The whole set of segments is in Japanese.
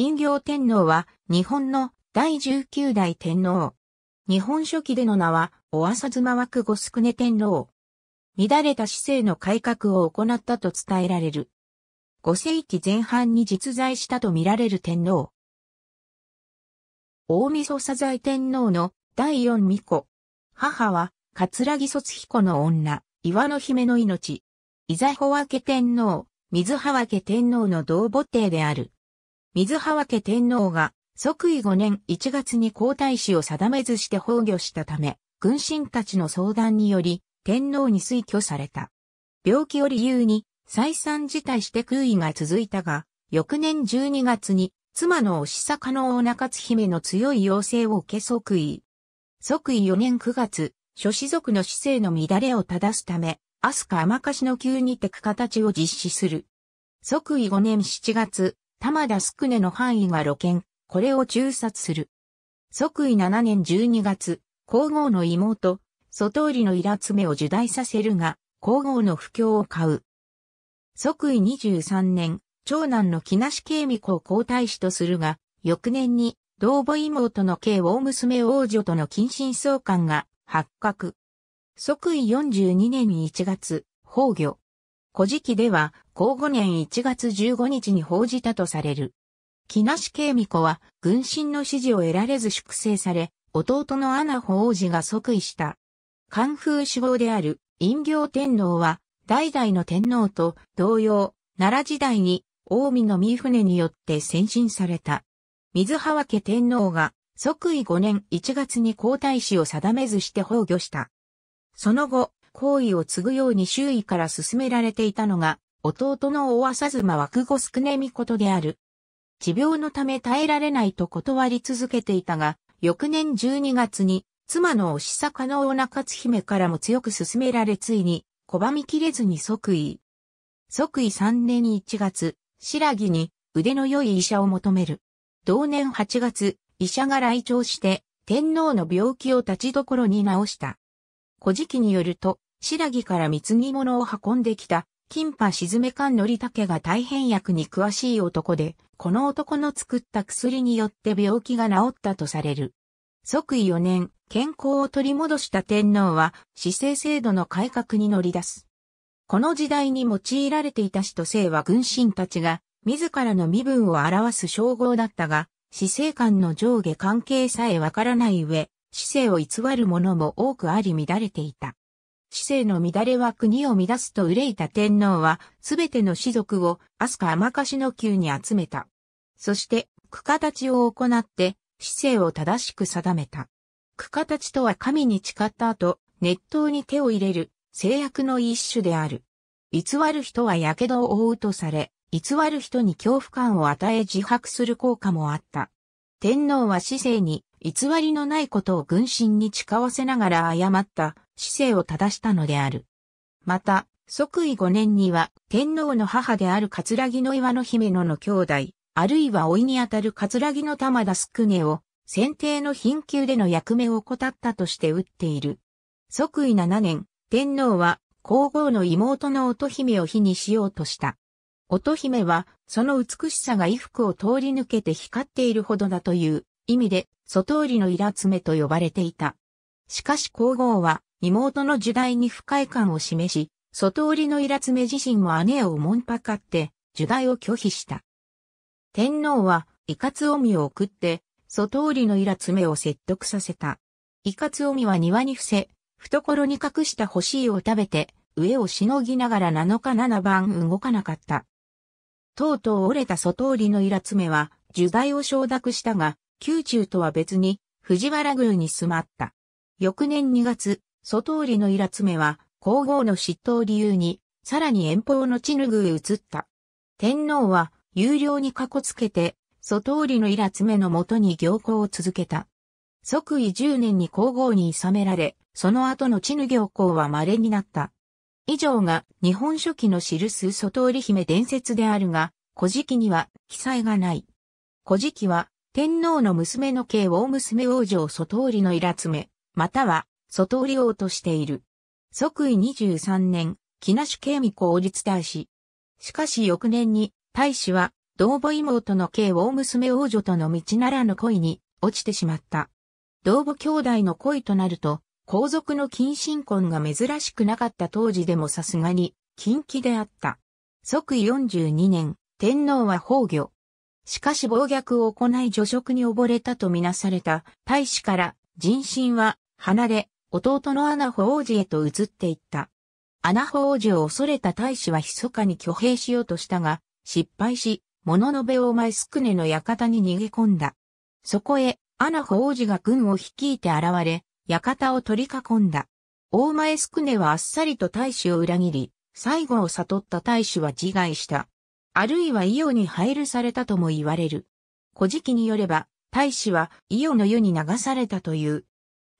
陰形天皇は日本の第19代天皇。日本書紀での名は、お浅妻枠五宿根天皇。乱れた市政の改革を行ったと伝えられる。5世紀前半に実在したと見られる天皇。大晦祖佐在天皇の第四巫女。母は、葛城卒彦の女、岩の姫の命。伊座保明天皇、水葉明天皇の同母帝である。水はわけ天皇が即位5年1月に皇太子を定めずして崩御したため、軍神たちの相談により天皇に推挙された。病気を理由に再三辞退して空位が続いたが、翌年12月に妻のおしさかの女勝姫の強い要請を受け即位。即位4年9月、諸子族の市政の乱れを正すため、飛鳥甘かしの急にてク形を実施する。即位5年7月、玉田宿根の範囲が露見、これを中殺する。即位7年12月、皇后の妹、祖通りのイラツメを受代させるが、皇后の不況を買う。即位23年、長男の木梨慶美子を皇太子とするが、翌年に、同母妹の慶王娘王女との近親相関が発覚。即位42年1月、崩御。古事記では、後5年1月15日に報じたとされる。木梨慶美子は、軍神の指示を得られず粛清され、弟のアナホ王子が即位した。官風主語である、陰行天皇は、代々の天皇と同様、奈良時代に、近江の三船によって先進された。水原家天皇が、即位5年1月に皇太子を定めずして崩御した。その後、行為を継ぐように周囲から進められていたのが、弟の大浅妻枠子宿根美ことである。持病のため耐えられないと断り続けていたが、翌年12月に、妻のおしさの能な津姫からも強く勧められついに、拒みきれずに即位。即位3年1月、白木に腕の良い医者を求める。同年8月、医者が来庁して、天皇の病気を立ちどころに治した。古事記によると、白木から貢ぎ物を運んできた、金波沈め官のりたけが大変薬に詳しい男で、この男の作った薬によって病気が治ったとされる。即位4年、健康を取り戻した天皇は、死生制度の改革に乗り出す。この時代に用いられていた死と生は軍神たちが、自らの身分を表す称号だったが、死生官の上下関係さえわからない上、死生を偽る者も多くあり乱れていた。知性の乱れは国を乱すと憂いた天皇は、すべての士族を、飛鳥甘かしの宮に集めた。そして、区下たちを行って、知性を正しく定めた。区下たちとは神に誓った後、熱湯に手を入れる、制約の一種である。偽る人は火傷を負うとされ、偽る人に恐怖感を与え自白する効果もあった。天皇は知性に偽りのないことを軍心に誓わせながら誤った姿勢を正したのである。また、即位5年には天皇の母である桂木の岩の姫野の兄弟、あるいは老いにあたる桂木の玉田クネを先定の貧窮での役目を怠ったとして打っている。即位7年、天皇は皇后の妹の乙姫を火にしようとした。乙姫は、その美しさが衣服を通り抜けて光っているほどだという、意味で、外売りのイラツメと呼ばれていた。しかし皇后は、妹の時代に不快感を示し、外売りのイラツメ自身も姉をもんぱかって、受代を拒否した。天皇は、イカツオミを送って、外折のイラツメを説得させた。イカツオミは庭に伏せ、懐に隠した干しいを食べて、上をしのぎながら7日7番動かなかった。とうとう折れた外折のイラツメは、受大を承諾したが、宮中とは別に藤原宮に住まった。翌年2月、外通のイラツメは皇后の嫉妬を理由に、さらに遠方のチヌグへ移った。天皇は有料にかこつけて、外通のイラツメのもとに行幸を続けた。即位10年に皇后に諌められ、その後のチヌ行幸は稀になった。以上が日本書紀の記す外織姫伝説であるが、古事記には記載がない。古事記は天皇の娘の慶王娘王女を外織のいらつめ、または、外織王としている。即位23年、木梨慶美子王立大使。しかし翌年に、大使は、同母妹の慶王娘王女との道ならぬ恋に、落ちてしまった。同母兄弟の恋となると、皇族の近親婚が珍しくなかった当時でもさすがに、近畿であった。即位42年、天皇は崩御。しかし暴虐を行い助職に溺れたとみなされた大使から人心は離れ、弟のアナホ王子へと移っていった。アナホ王子を恐れた大使は密かに挙兵しようとしたが、失敗し、物のべを前スクネの館に逃げ込んだ。そこへ、アナホ王子が軍を率いて現れ、館を取り囲んだ。大前スクネはあっさりと大使を裏切り、最後を悟った大使は自害した。あるいは伊予に配慮されたとも言われる。古事記によれば、大使は伊予の湯に流されたという。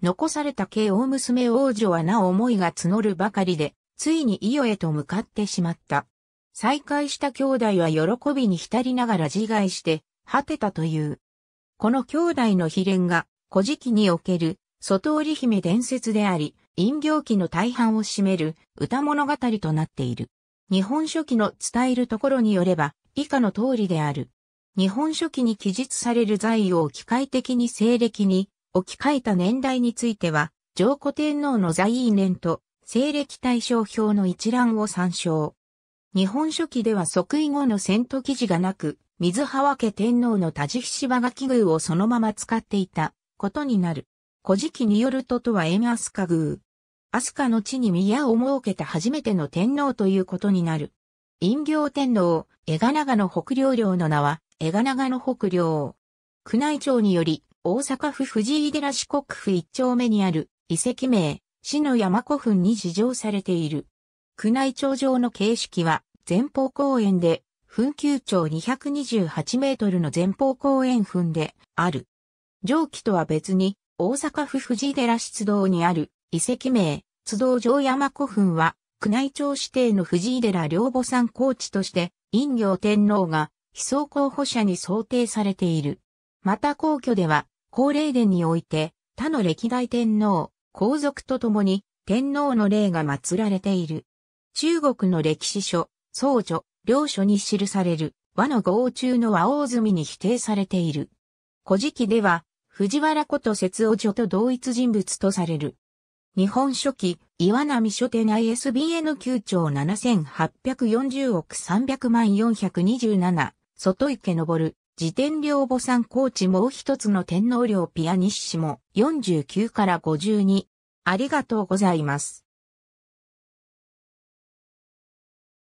残された慶応娘王女はなお思いが募るばかりで、ついに伊予へと向かってしまった。再会した兄弟は喜びに浸りながら自害して、果てたという。この兄弟の秘伝が、古事記における、外織姫伝説であり、陰行記の大半を占める歌物語となっている。日本書紀の伝えるところによれば、以下の通りである。日本書紀に記述される罪を機械的に西暦に置き換えた年代については、上古天皇の在位年と西暦対象表の一覧を参照。日本書紀では即位後の戦闘記事がなく、水は家天皇の田地芝が器具をそのまま使っていたことになる。古事記によるととはエアスカ宮。スカの地に宮を設けた初めての天皇ということになる。陰行天皇、江賀長の北領領の名は、江賀長の北領。宮内庁により、大阪府藤井寺四国府一丁目にある遺跡名、市の山古墳に示情されている。宮内庁上の形式は、前方公園で、墳丘長228メートルの前方公園墳である。上記とは別に、大阪府藤井寺出動にある遺跡名、津道城山古墳は、宮内庁指定の藤井寺良母山高知として、陰陽天皇が、被葬候補者に想定されている。また皇居では、高霊殿において、他の歴代天皇、皇族と共に、天皇の霊が祀られている。中国の歴史書、僧女、領書に記される、和の豪中の和王積に否定されている。古事記では、藤原こと節王女と同一人物とされる。日本書紀、岩波書店 ISBN 9兆7840億300万427、外池昇、自転領母コ高知もう一つの天皇領ピアニッシモ49から52。ありがとうございます。